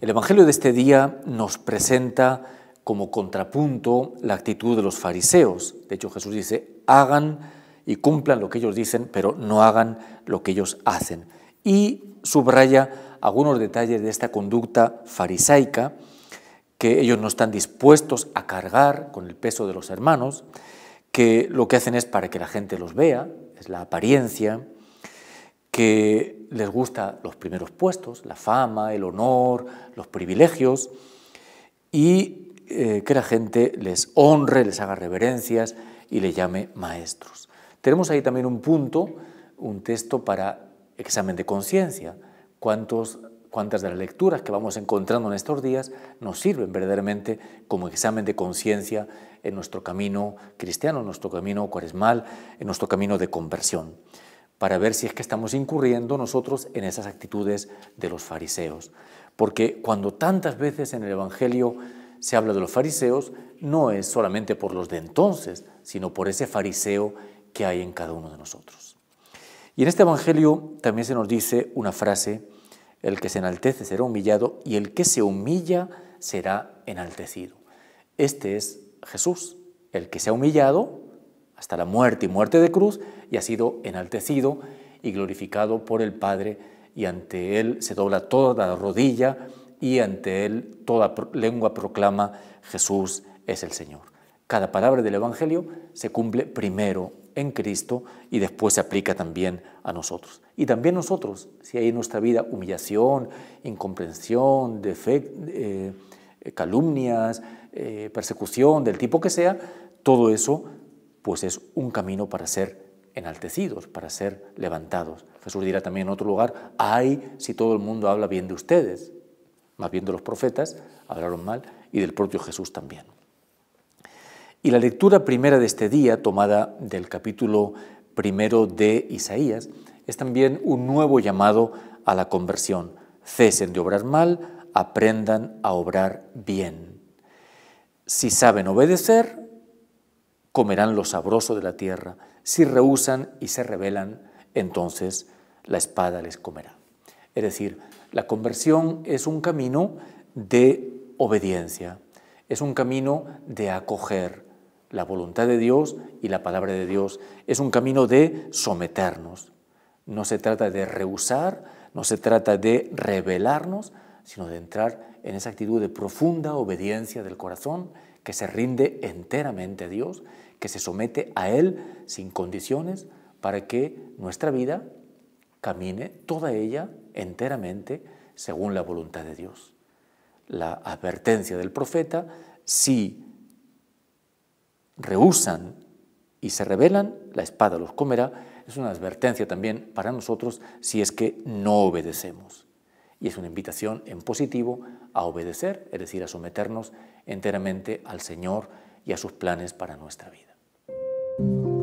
El Evangelio de este día nos presenta como contrapunto la actitud de los fariseos. De hecho, Jesús dice, hagan y cumplan lo que ellos dicen, pero no hagan lo que ellos hacen. Y subraya algunos detalles de esta conducta farisaica que ellos no están dispuestos a cargar con el peso de los hermanos, que lo que hacen es para que la gente los vea, es la apariencia, que les gusta los primeros puestos, la fama, el honor, los privilegios, y eh, que la gente les honre, les haga reverencias y les llame maestros. Tenemos ahí también un punto, un texto para examen de conciencia. ¿Cuántos cuántas de las lecturas que vamos encontrando en estos días nos sirven verdaderamente como examen de conciencia en nuestro camino cristiano, en nuestro camino cuaresmal, en nuestro camino de conversión, para ver si es que estamos incurriendo nosotros en esas actitudes de los fariseos. Porque cuando tantas veces en el Evangelio se habla de los fariseos, no es solamente por los de entonces, sino por ese fariseo que hay en cada uno de nosotros. Y en este Evangelio también se nos dice una frase el que se enaltece será humillado y el que se humilla será enaltecido. Este es Jesús, el que se ha humillado hasta la muerte y muerte de cruz y ha sido enaltecido y glorificado por el Padre y ante Él se dobla toda rodilla y ante Él toda lengua proclama Jesús es el Señor. Cada palabra del Evangelio se cumple primero en Cristo y después se aplica también a nosotros. Y también nosotros, si hay en nuestra vida humillación, incomprensión, eh, calumnias, eh, persecución del tipo que sea, todo eso pues es un camino para ser enaltecidos, para ser levantados. Jesús dirá también en otro lugar, hay si todo el mundo habla bien de ustedes, más bien de los profetas, hablaron mal, y del propio Jesús también. Y la lectura primera de este día, tomada del capítulo primero de Isaías, es también un nuevo llamado a la conversión. Cesen de obrar mal, aprendan a obrar bien. Si saben obedecer, comerán lo sabroso de la tierra. Si rehusan y se rebelan, entonces la espada les comerá. Es decir, la conversión es un camino de obediencia, es un camino de acoger, la voluntad de Dios y la palabra de Dios. Es un camino de someternos. No se trata de rehusar, no se trata de rebelarnos, sino de entrar en esa actitud de profunda obediencia del corazón que se rinde enteramente a Dios, que se somete a Él sin condiciones para que nuestra vida camine toda ella enteramente según la voluntad de Dios. La advertencia del profeta, si rehusan y se rebelan, la espada los comerá. Es una advertencia también para nosotros si es que no obedecemos. Y es una invitación en positivo a obedecer, es decir, a someternos enteramente al Señor y a sus planes para nuestra vida.